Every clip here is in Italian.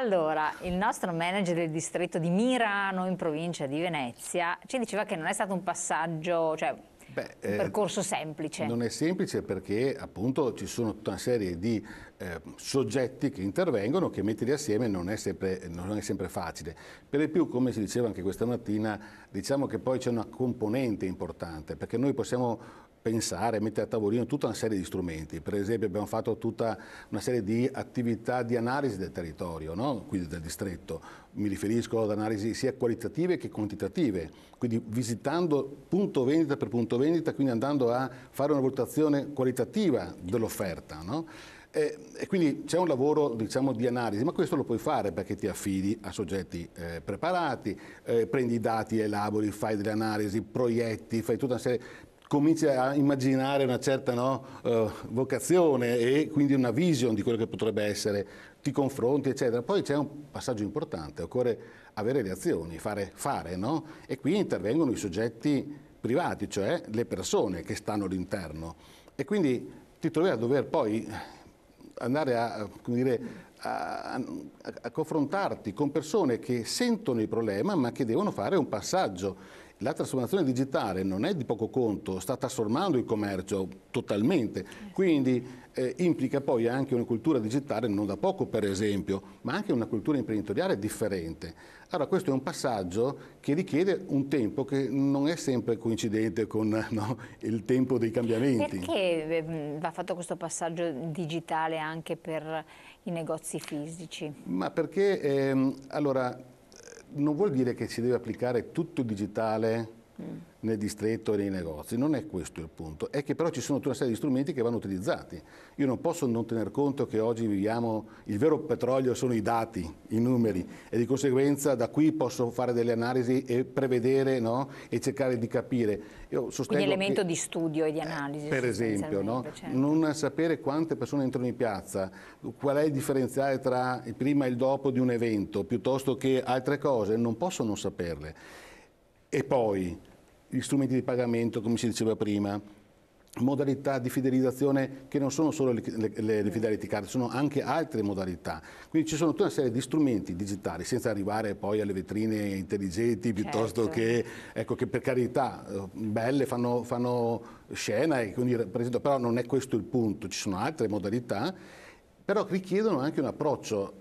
Allora, il nostro manager del distretto di Mirano, in provincia di Venezia, ci diceva che non è stato un passaggio, cioè Beh, un eh, percorso semplice. Non è semplice perché appunto ci sono tutta una serie di eh, soggetti che intervengono che metterli assieme non è, sempre, non è sempre facile. Per di più, come si diceva anche questa mattina, diciamo che poi c'è una componente importante perché noi possiamo pensare, mettere a tavolino tutta una serie di strumenti. Per esempio abbiamo fatto tutta una serie di attività di analisi del territorio, no? quindi del distretto. Mi riferisco ad analisi sia qualitative che quantitative, quindi visitando punto vendita per punto vendita, quindi andando a fare una valutazione qualitativa dell'offerta. No? E, e, quindi c'è un lavoro diciamo, di analisi, ma questo lo puoi fare perché ti affidi a soggetti eh, preparati, eh, prendi i dati, elabori, fai delle analisi, proietti, fai tutta una serie cominci a immaginare una certa no, uh, vocazione e quindi una vision di quello che potrebbe essere, ti confronti eccetera. Poi c'è un passaggio importante, occorre avere le azioni, fare, fare no? e qui intervengono i soggetti privati, cioè le persone che stanno all'interno e quindi ti trovi a dover poi andare a, dire, a, a, a confrontarti con persone che sentono il problema ma che devono fare un passaggio la trasformazione digitale non è di poco conto, sta trasformando il commercio totalmente, quindi eh, implica poi anche una cultura digitale non da poco per esempio, ma anche una cultura imprenditoriale differente. Allora questo è un passaggio che richiede un tempo che non è sempre coincidente con no, il tempo dei cambiamenti. Perché eh, mm, va fatto questo passaggio digitale anche per i negozi fisici? Ma perché ehm, allora non vuol dire che si deve applicare tutto il digitale Mm. nel distretto e nei negozi. Non è questo il punto, è che però ci sono tutta una serie di strumenti che vanno utilizzati. Io non posso non tener conto che oggi viviamo, il vero petrolio sono i dati, i numeri e di conseguenza da qui posso fare delle analisi e prevedere no? e cercare di capire. Io Quindi elemento che, di studio e di eh, analisi. per esempio, no? certo. non sapere quante persone entrano in piazza, qual è il differenziale tra il prima e il dopo di un evento, piuttosto che altre cose, non posso non saperle. E poi gli strumenti di pagamento, come si diceva prima, modalità di fidelizzazione che non sono solo le, le, le, fidelity card, sono anche altre modalità. Quindi ci sono tutta una serie di strumenti digitali, senza arrivare poi alle vetrine intelligenti, certo. piuttosto certo. che, ecco, che per carità, eh, belle, fanno, fanno scena, e quindi, però non è questo il punto, ci sono altre modalità, però richiedono anche un approccio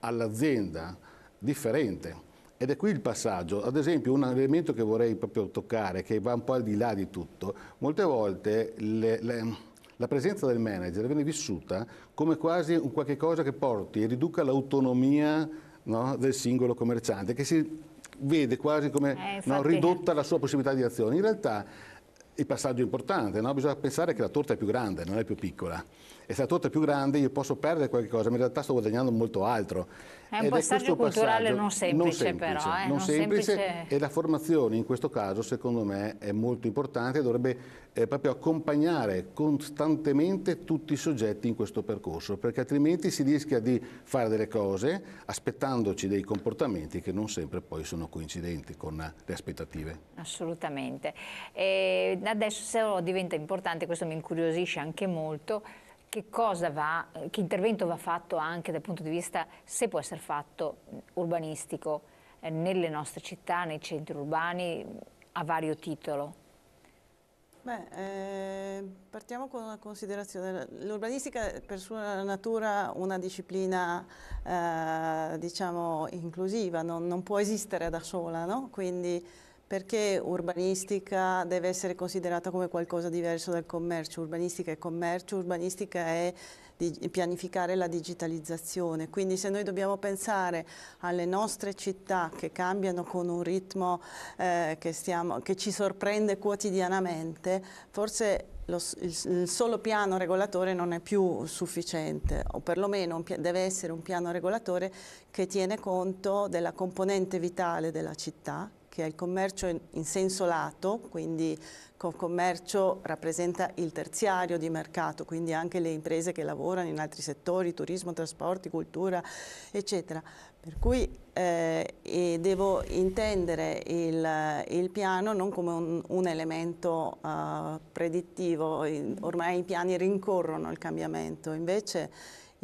all'azienda differente ed è qui il passaggio. Ad esempio un elemento che vorrei proprio toccare, che va un po' al di là di tutto, molte volte le, le, la presenza del manager viene vissuta come quasi un qualche cosa che porti e riduca l'autonomia no, del singolo commerciante, che si vede quasi come eh, no, ridotta la sua possibilità di azione. In realtà il passaggio è importante, no? bisogna pensare che la torta è più grande, non è più piccola e se la torta è più grande io posso perdere qualcosa, ma in realtà sto guadagnando molto altro. È un Ed passaggio è culturale passaggio non semplice, non semplice però. Eh? Non, non semplice, semplice, e la formazione in questo caso secondo me è molto importante e dovrebbe eh, proprio accompagnare costantemente tutti i soggetti in questo percorso, perché altrimenti si rischia di fare delle cose aspettandoci dei comportamenti che non sempre poi sono coincidenti con le aspettative. Assolutamente. E adesso diventa importante, questo mi incuriosisce anche molto, che cosa va, che intervento va fatto anche dal punto di vista, se può essere fatto, urbanistico eh, nelle nostre città, nei centri urbani, a vario titolo? Beh, eh, partiamo con una considerazione. L'urbanistica è per sua natura una disciplina eh, diciamo inclusiva, non, non, può esistere da sola, no? Quindi perché urbanistica deve essere considerata come qualcosa diverso dal commercio? Urbanistica è commercio, urbanistica è pianificare la digitalizzazione. Quindi se noi dobbiamo pensare alle nostre città che cambiano con un ritmo eh, che, stiamo, che ci sorprende quotidianamente, forse lo, il, il, solo piano regolatore non è più sufficiente o perlomeno un, deve essere un piano regolatore che tiene conto della componente vitale della città che è il commercio in, in senso lato, quindi il commercio rappresenta il terziario di mercato, quindi anche le imprese che lavorano in altri settori, turismo, trasporti, cultura, eccetera. Per cui eh, devo intendere il, il, piano non come un, un elemento uh, predittivo, ormai i piani rincorrono il cambiamento, invece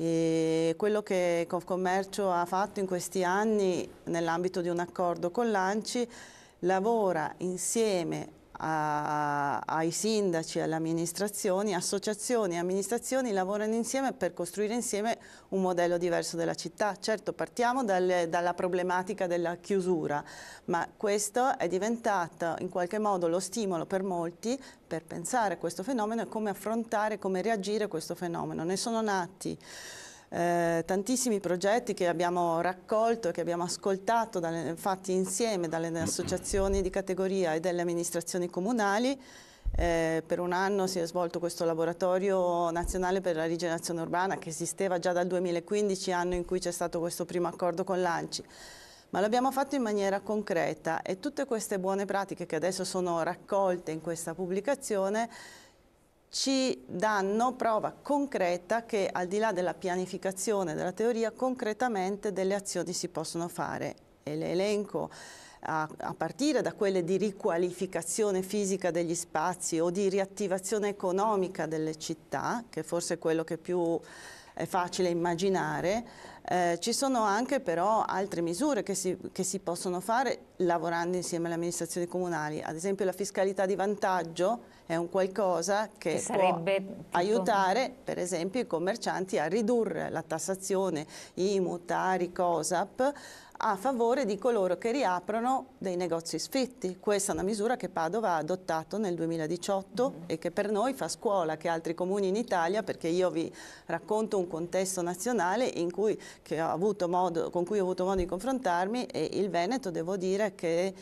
e quello che Confcommercio ha fatto in questi anni nell'ambito di un accordo con l'ANCI lavora insieme a, ai sindaci, alle amministrazioni, associazioni e amministrazioni lavorano insieme per costruire insieme un modello diverso della città. Certo partiamo dal, dalla problematica della chiusura, ma questo è diventato in qualche modo lo stimolo per molti per pensare a questo fenomeno e come affrontare, come reagire a questo fenomeno. Ne sono nati eh, tantissimi progetti che abbiamo raccolto, che abbiamo ascoltato, dalle, fatti insieme dalle associazioni di categoria e dalle amministrazioni comunali. Eh, per un anno si è svolto questo laboratorio nazionale per la rigenerazione urbana che esisteva già dal 2015, anno in cui c'è stato questo primo accordo con l'ANCI ma l'abbiamo fatto in maniera concreta e tutte queste buone pratiche che adesso sono raccolte in questa pubblicazione ci danno prova concreta che al di là della pianificazione, della teoria, concretamente delle azioni si possono fare e le elenco a, a, partire da quelle di riqualificazione fisica degli spazi o di riattivazione economica delle città, che forse è quello che più è facile immaginare. Eh, ci sono anche però altre misure che si, che si possono fare lavorando insieme alle amministrazioni comunali, ad esempio la fiscalità di vantaggio è un qualcosa che, che può aiutare per esempio i commercianti a ridurre la tassazione IMU, TARI, COSAP a favore di coloro che riaprono dei negozi sfitti. Questa è una misura che Padova ha adottato nel 2018 mm. e che per noi fa scuola, che altri comuni in Italia, perché io vi racconto un contesto nazionale cui, modo, con cui ho avuto modo di confrontarmi e il Veneto devo dire che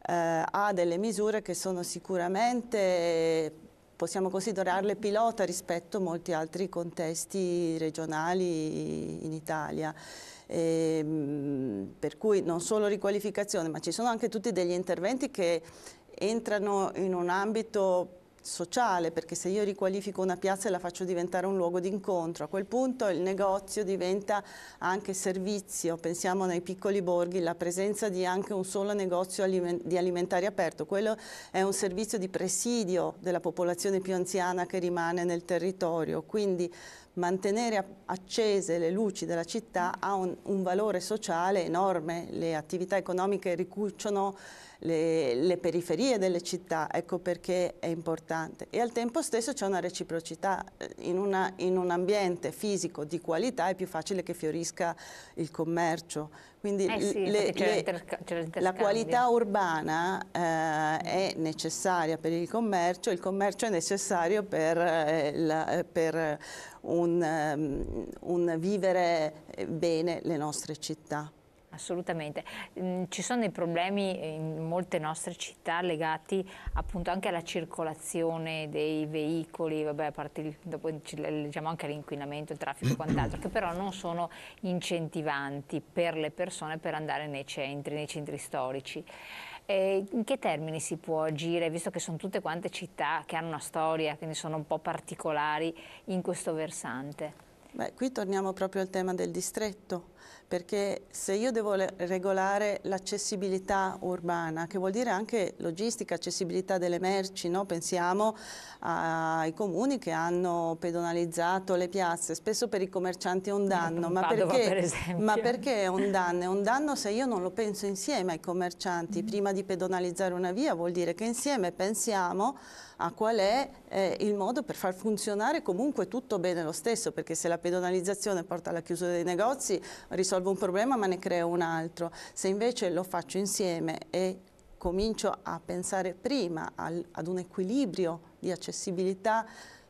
eh, ha delle misure che sono sicuramente possiamo considerarle pilota rispetto a molti altri contesti regionali in Italia. E, ehm, per cui non solo riqualificazione, ma ci sono anche tutti degli interventi che entrano in un ambito sociale, perché se io riqualifico una piazza e la faccio diventare un luogo di incontro, a quel punto il negozio diventa anche servizio, pensiamo nei piccoli borghi, la presenza di anche un solo negozio di alimentari aperto, quello è un servizio di presidio della popolazione più anziana che rimane nel territorio, quindi mantenere accese le luci della città ha un, un valore sociale enorme, le attività economiche ricucciono le, le periferie delle città, ecco perché è importante. E al tempo stesso c'è una reciprocità, eh, in, una, in un ambiente fisico di qualità è più facile che fiorisca il commercio, quindi eh sì, le, le, la qualità urbana eh, è necessaria per il commercio, il commercio è necessario per, eh, la, per un, um, un vivere bene le nostre città. Assolutamente. Mm, ci sono dei problemi in molte nostre città legati appunto anche alla circolazione dei veicoli, vabbè, a parte, dopo leggiamo anche l'inquinamento, il traffico e quant'altro, che però non sono incentivanti per le persone per andare nei centri, nei centri storici. E in che termini si può agire, visto che sono tutte quante città che hanno una storia, quindi sono un po' particolari in questo versante? Beh, qui torniamo proprio al tema del distretto, perché se io devo regolare l'accessibilità urbana, che vuol dire anche logistica, accessibilità delle merci, no? pensiamo ai comuni che hanno pedonalizzato le piazze, spesso per i commercianti è un danno, eh, ma perché, per ma perché, è un danno? È un danno se io non lo penso insieme ai commercianti, mm. prima di pedonalizzare una via vuol dire che insieme pensiamo a qual è eh, il modo per far funzionare comunque tutto bene lo stesso, perché se la la pedonalizzazione porta alla chiusura dei negozi, risolvo un problema ma ne creo un altro. Se invece lo faccio insieme e comincio a pensare prima al, ad un equilibrio di accessibilità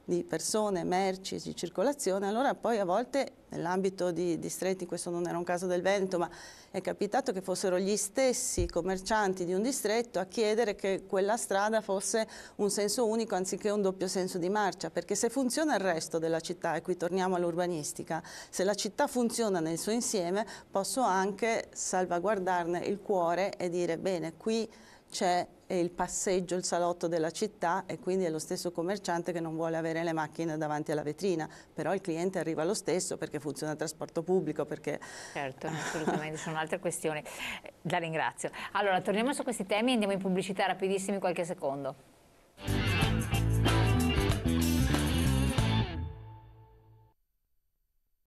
di persone, merci, di circolazione, allora poi a volte nell'ambito di distretti, questo non era un caso del Veneto, ma è capitato che fossero gli stessi commercianti di un distretto a chiedere che quella strada fosse un senso unico anziché un doppio senso di marcia, perché se funziona il resto della città, e qui torniamo all'urbanistica, se la città funziona nel suo insieme posso anche salvaguardarne il cuore e dire bene, qui c'è il passeggio, il salotto della città e quindi è lo stesso commerciante che non vuole avere le macchine davanti alla vetrina, però il cliente arriva lo stesso perché funziona il trasporto pubblico. Perché... Certo, assolutamente, sono altre questioni. Eh, la ringrazio. Allora, torniamo su questi temi e andiamo in pubblicità rapidissimi qualche secondo.